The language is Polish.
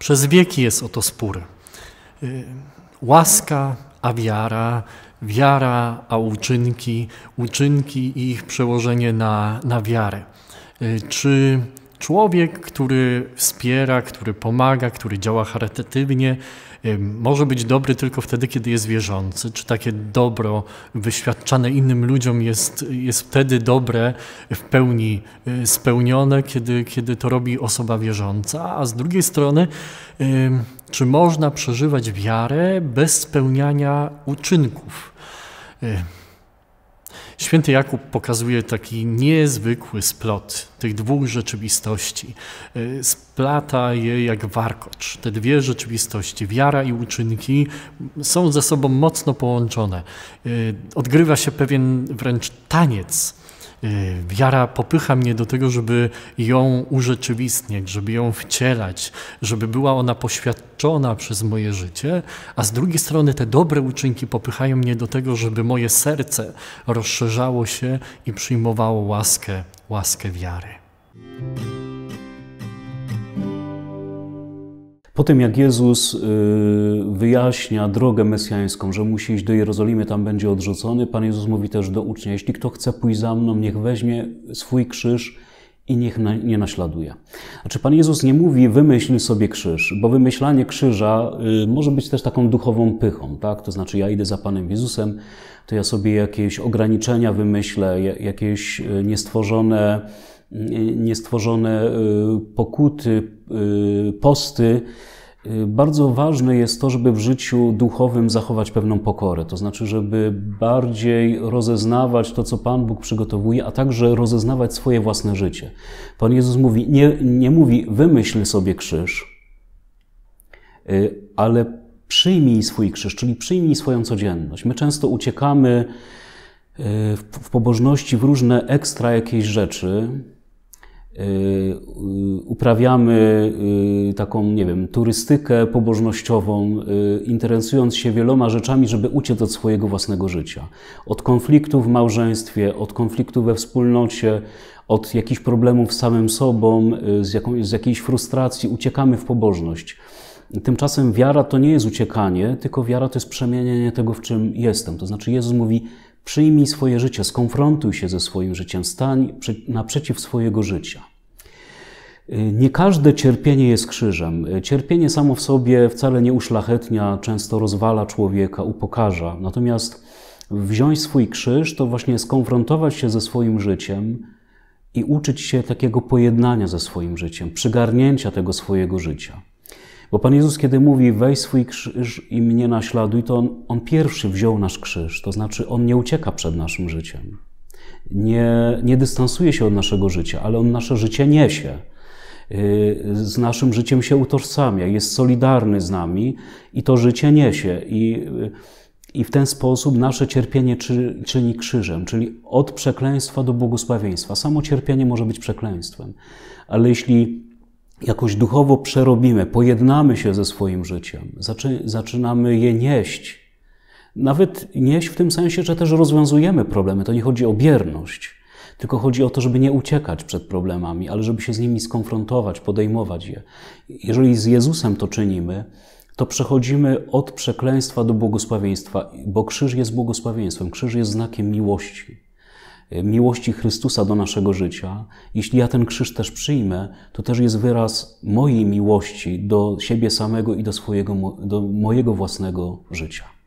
Przez wieki jest o to spór. Y, łaska a wiara, wiara a uczynki, uczynki i ich przełożenie na, na wiarę. Y, czy Człowiek, który wspiera, który pomaga, który działa charytatywnie, może być dobry tylko wtedy, kiedy jest wierzący. Czy takie dobro wyświadczane innym ludziom jest, jest wtedy dobre, w pełni e, spełnione, kiedy, kiedy to robi osoba wierząca? A z drugiej strony, czy można przeżywać wiarę bez spełniania uczynków? E, Święty Jakub pokazuje taki niezwykły splot tych dwóch rzeczywistości. Y, splata je jak warkocz. Te dwie rzeczywistości, wiara i uczynki, są ze sobą mocno połączone. Y, odgrywa się pewien wręcz taniec Y, wiara popycha mnie do tego, żeby ją urzeczywistniać, żeby ją wcielać, żeby była ona poświadczona przez moje życie, a z drugiej strony te dobre uczynki popychają mnie do tego, żeby moje serce rozszerzało się i przyjmowało łaskę, łaskę wiary. Po tym, jak Jezus y, wyjaśnia drogę mesjańską, że musi iść do Jerozolimy, tam będzie odrzucony, Pan Jezus mówi też do ucznia: Jeśli kto chce pójść za mną, niech weźmie swój krzyż i niech na, nie naśladuje. Znaczy, Pan Jezus nie mówi, wymyśl sobie krzyż, bo wymyślanie krzyża y, może być też taką duchową pychą, tak? To znaczy, ja idę za Panem Jezusem, to ja sobie jakieś ograniczenia wymyślę, jakieś y, niestworzone niestworzone y, pokuty, y, posty. Y, bardzo ważne jest to, żeby w życiu duchowym zachować pewną pokorę, to znaczy, żeby bardziej rozeznawać to, co Pan Bóg przygotowuje, a także rozeznawać swoje własne życie. Pan Jezus mówi, nie, nie mówi, wymyśl sobie krzyż, ale przyjmij swój krzyż, czyli przyjmij swoją codzienność. My często uciekamy w pobożności w różne ekstra jakieś rzeczy, Y, y, uprawiamy y, taką, nie wiem, turystykę pobożnościową, interesując się wieloma rzeczami, żeby uciec od swojego własnego życia. Od konfliktów w małżeństwie, od konfliktów we wspólnocie, od jakichś problemów z samym sobą, z, jaką, z jakiejś frustracji, uciekamy w pobożność. Tymczasem wiara to nie jest uciekanie, tylko wiara to jest przemienienie tego, w czym jestem. To znaczy, Jezus mówi: Przyjmij swoje życie, skonfrontuj się ze swoim życiem, stań naprzeciw swojego życia. Y, nie każde cierpienie jest krzyżem. Y, cierpienie samo w sobie wcale nie uszlachetnia, często rozwala człowieka, upokarza. Natomiast wziąć swój krzyż to właśnie skonfrontować się ze swoim życiem i uczyć się takiego pojednania ze swoim życiem, przygarnięcia tego swojego życia. Bo Pan Jezus, kiedy mówi weź swój krzyż i mnie naśladuj, to on, on pierwszy wziął nasz krzyż. To znaczy, on nie ucieka przed naszym życiem. Nie, nie dystansuje się od naszego życia, ale on nasze życie niesie y, z naszym życiem się utożsamia, jest solidarny z nami i to życie niesie. I, y, i w ten sposób nasze cierpienie czy, czyni krzyżem, czyli od przekleństwa do błogosławieństwa. Samo cierpienie może być przekleństwem, ale jeśli jakoś duchowo przerobimy, pojednamy się ze swoim życiem, zaczynamy je nieść. Nawet nieść w tym sensie, że też rozwiązujemy problemy. To nie chodzi o bierność, tylko chodzi o to, żeby nie uciekać przed problemami, ale żeby się z nimi skonfrontować, podejmować je. Jeżeli z Jezusem to czynimy, to przechodzimy od przekleństwa do błogosławieństwa, bo krzyż jest błogosławieństwem, krzyż jest znakiem miłości miłości Chrystusa do naszego życia, jeśli ja ten krzyż też przyjmę, to też jest wyraz mojej miłości do siebie samego i do, swojego, do mojego własnego życia.